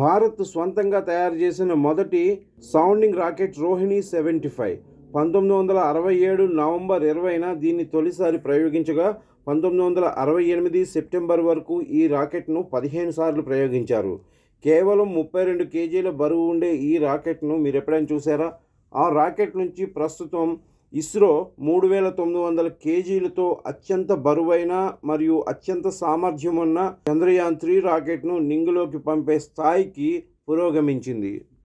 భారత్ స్వంతంగా తయారు చేసిన మొదటి sounding rocket Rohini seventy five పంతొమ్మిది వందల అరవై ఏడు నవంబర్ ఇరవైన దీన్ని తొలిసారి ప్రయోగించగా పంతొమ్మిది వందల అరవై ఎనిమిది సెప్టెంబర్ వరకు ఈ రాకెట్ను పదిహేను సార్లు ప్రయోగించారు కేవలం ముప్పై రెండు కేజీల బరువు ఉండే ఈ రాకెట్ను మీరు ఎప్పుడైనా చూసారా ఆ రాకెట్ నుంచి ప్రస్తుతం ఇస్రో మూడు వేల తొమ్మిది వందల కేజీలతో అత్యంత బరువైన మరియు అత్యంత సామర్థ్యం ఉన్న చంద్రయాన్ త్రీ రాకెట్ను నింగులోకి పంపే స్థాయికి పురోగమించింది